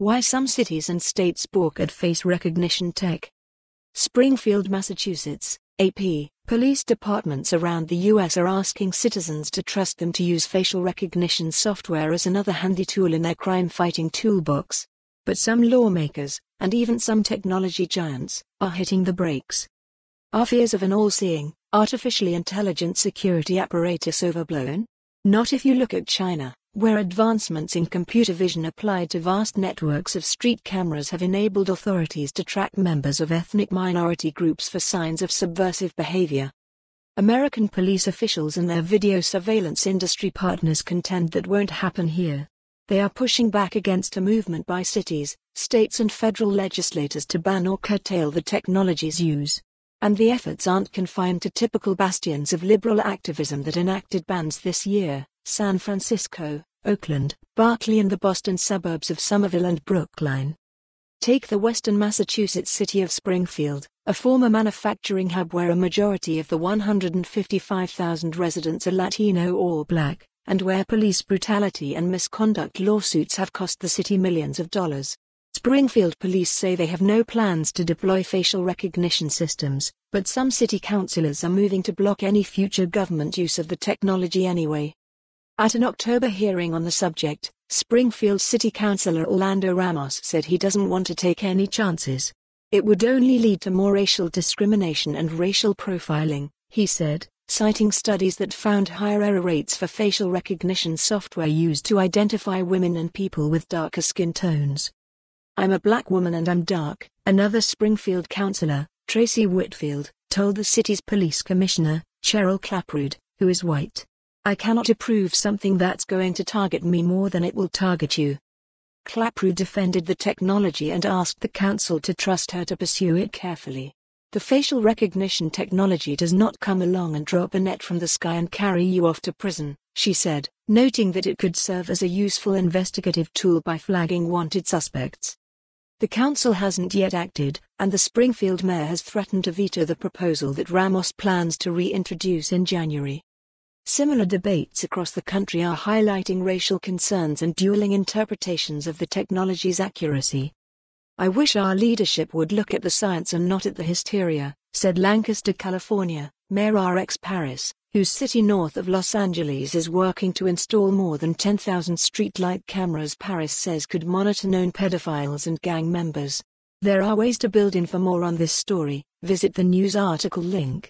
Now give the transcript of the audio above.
Why some cities and states balk at face recognition tech. Springfield, Massachusetts, AP. Police departments around the U.S. are asking citizens to trust them to use facial recognition software as another handy tool in their crime fighting toolbox. But some lawmakers, and even some technology giants, are hitting the brakes. Are fears of an all seeing, artificially intelligent security apparatus overblown? Not if you look at China where advancements in computer vision applied to vast networks of street cameras have enabled authorities to track members of ethnic minority groups for signs of subversive behavior. American police officials and their video surveillance industry partners contend that won't happen here. They are pushing back against a movement by cities, states, and federal legislators to ban or curtail the technology's use. And the efforts aren't confined to typical bastions of liberal activism that enacted bans this year. San Francisco, Oakland, Berkeley and the Boston suburbs of Somerville and Brookline. Take the western Massachusetts city of Springfield, a former manufacturing hub where a majority of the 155,000 residents are Latino or black, and where police brutality and misconduct lawsuits have cost the city millions of dollars. Springfield police say they have no plans to deploy facial recognition systems, but some city councilors are moving to block any future government use of the technology anyway. At an October hearing on the subject, Springfield City Councilor Orlando Ramos said he doesn't want to take any chances. It would only lead to more racial discrimination and racial profiling, he said, citing studies that found higher error rates for facial recognition software used to identify women and people with darker skin tones. I'm a black woman and I'm dark, another Springfield councillor, Tracy Whitfield, told the city's police commissioner, Cheryl Claprood, who is white. I cannot approve something that's going to target me more than it will target you. Clapru defended the technology and asked the Council to trust her to pursue it carefully. The facial recognition technology does not come along and drop a net from the sky and carry you off to prison, she said, noting that it could serve as a useful investigative tool by flagging wanted suspects. The council hasn't yet acted, and the Springfield mayor has threatened to veto the proposal that Ramos plans to reintroduce in January. Similar debates across the country are highlighting racial concerns and dueling interpretations of the technology's accuracy. I wish our leadership would look at the science and not at the hysteria, said Lancaster, California, Mayor RX Paris, whose city north of Los Angeles is working to install more than 10,000 streetlight cameras Paris says could monitor known pedophiles and gang members. There are ways to build in for more on this story, visit the news article link.